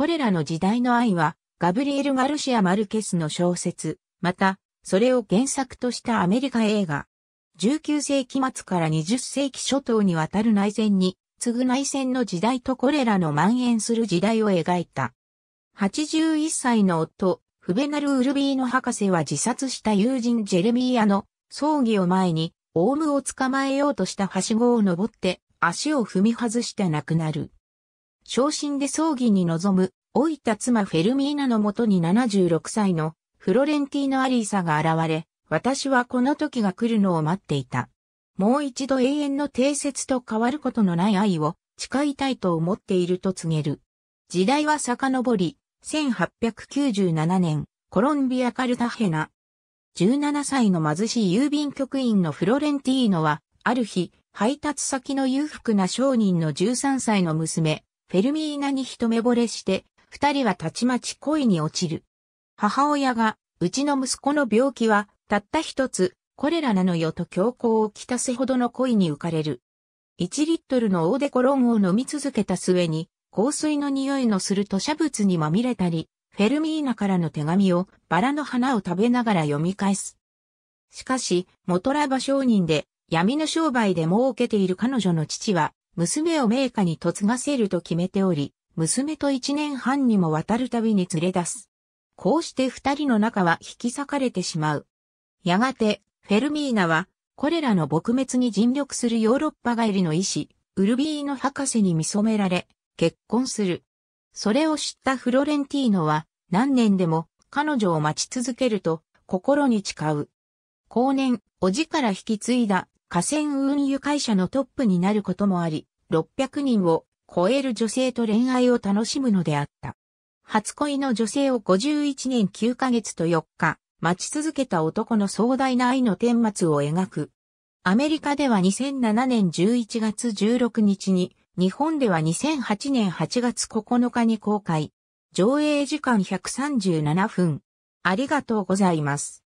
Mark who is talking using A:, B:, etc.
A: これらの時代の愛は、ガブリエル・マルシア・マルケスの小説、また、それを原作としたアメリカ映画。19世紀末から20世紀初頭にわたる内戦に、次ぐ内戦の時代とこれらの蔓延する時代を描いた。81歳の夫、フベナル・ウルビーノ博士は自殺した友人ジェレミーアの葬儀を前に、オウムを捕まえようとしたはしごを登って足を踏み外して亡くなる。昇進で葬儀に臨む、老いた妻フェルミーナのもとに76歳のフロレンティーノ・アリーサが現れ、私はこの時が来るのを待っていた。もう一度永遠の定説と変わることのない愛を誓いたいと思っていると告げる。時代は遡り、1897年、コロンビア・カルタヘナ。17歳の貧しい郵便局員のフロレンティーノは、ある日、配達先の裕福な商人の13歳の娘、フェルミーナに一目惚れして、二人はたちまち恋に落ちる。母親が、うちの息子の病気は、たった一つ、これらなのよと強行をきたすほどの恋に浮かれる。1リットルのオーデコロンを飲み続けた末に、香水の匂いのする土砂物にまみれたり、フェルミーナからの手紙をバラの花を食べながら読み返す。しかし、元ラバ商人で闇の商売で儲けている彼女の父は娘を名家に嫁がせると決めており、娘と一年半にもわたる旅に連れ出す。こうして二人の仲は引き裂かれてしまう。やがて、フェルミーナは、これらの撲滅に尽力するヨーロッパ帰りの医師、ウルビーの博士に見染められ、結婚する。それを知ったフロレンティーノは、何年でも彼女を待ち続けると、心に誓う。後年、おじから引き継いだ河川運輸会社のトップになることもあり、600人を超える女性と恋愛を楽しむのであった。初恋の女性を51年9ヶ月と4日、待ち続けた男の壮大な愛の顛末を描く。アメリカでは2007年11月16日に、日本では2008年8月9日に公開。上映時間137分。ありがとうございます。